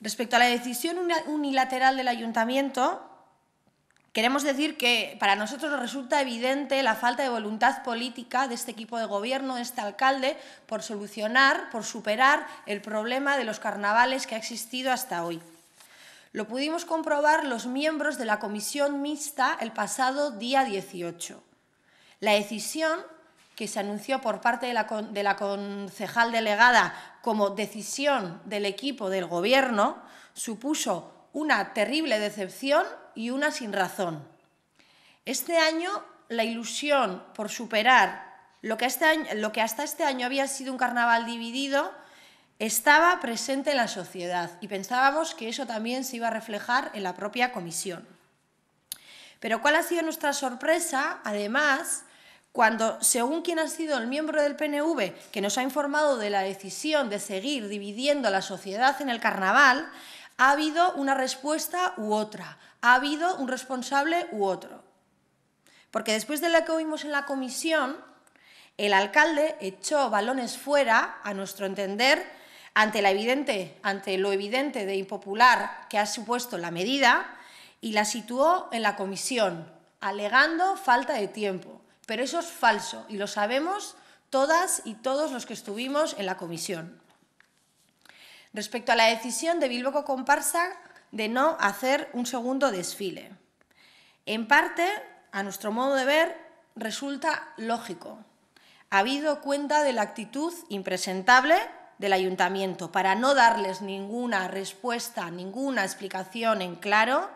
Respecto a la decisión unilateral del ayuntamiento, queremos decir que para nosotros resulta evidente la falta de voluntad política de este equipo de gobierno, de este alcalde, por solucionar, por superar el problema de los carnavales que ha existido hasta hoy. Lo pudimos comprobar los miembros de la comisión mixta el pasado día 18. La decisión que se anunció por parte de la, concejal delegada como decisión del equipo del Gobierno, supuso una terrible decepción y una sin razón. Este año, la ilusión por superar lo que, este lo que hasta este año había sido un carnaval dividido estaba presente en la sociedad y pensábamos que eso también se iba a reflejar en la propia comisión. Pero ¿cuál ha sido nuestra sorpresa, además, cuando, según quien ha sido el miembro del PNV que nos ha informado de la decisión de seguir dividiendo la sociedad en el carnaval, ha habido una respuesta u otra, ha habido un responsable u otro. Porque después de lo que oímos en la comisión, el alcalde echó balones fuera, a nuestro entender, ante, ante lo evidente de impopular que ha supuesto la medida y la situó en la comisión, alegando falta de tiempo pero eso es falso y lo sabemos todas y todos los que estuvimos en la comisión. Respecto a la decisión de Bilboco Comparsa de no hacer un segundo desfile. En parte, a nuestro modo de ver, resulta lógico, Ha habido cuenta de la actitud impresentable del ayuntamiento para no darles ninguna respuesta, ninguna explicación en claro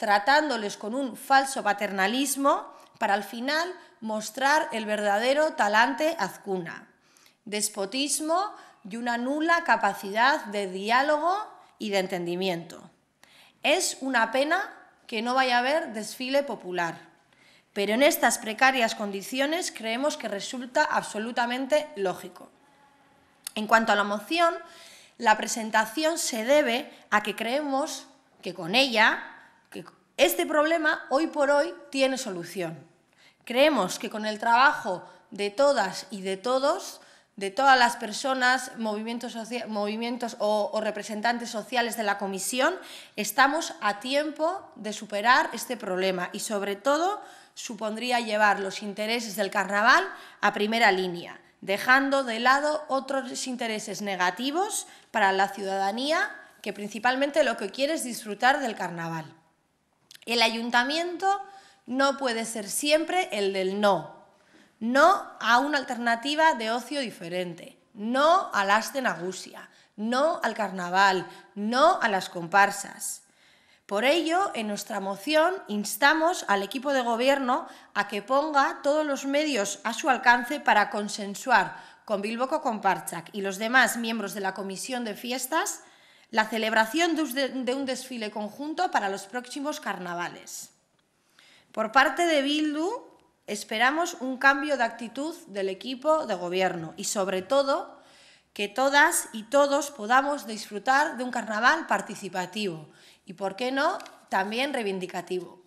tratándoles con un falso paternalismo para al final mostrar el verdadero talante azcuna. Despotismo y una nula capacidad de diálogo y de entendimiento. Es una pena que no vaya a haber desfile popular, pero en estas precarias condiciones creemos que resulta absolutamente lógico. En cuanto a la moción, la presentación se debe a que creemos que con ella este problema hoy por hoy tiene solución. Creemos que con el trabajo de todas y de todos, de todas las personas, movimientos, o, representantes sociales de la comisión, estamos a tiempo de superar este problema y, sobre todo, supondría llevar los intereses del carnaval a primera línea, dejando de lado otros intereses negativos para la ciudadanía que principalmente lo que quiere es disfrutar del carnaval. El ayuntamiento no puede ser siempre el del no. No a una alternativa de ocio diferente. No a las de Nagusia. No al carnaval. No a las comparsas. Por ello, en nuestra moción instamos al equipo de gobierno a que ponga todos los medios a su alcance para consensuar con Bilboco Comparchac y los demás miembros de la Comisión de Fiestas la celebración de un desfile conjunto para los próximos carnavales. Por parte de Bildu, esperamos un cambio de actitud del equipo de gobierno y, sobre todo, que todas y todos podamos disfrutar de un carnaval participativo y, por qué no, también reivindicativo.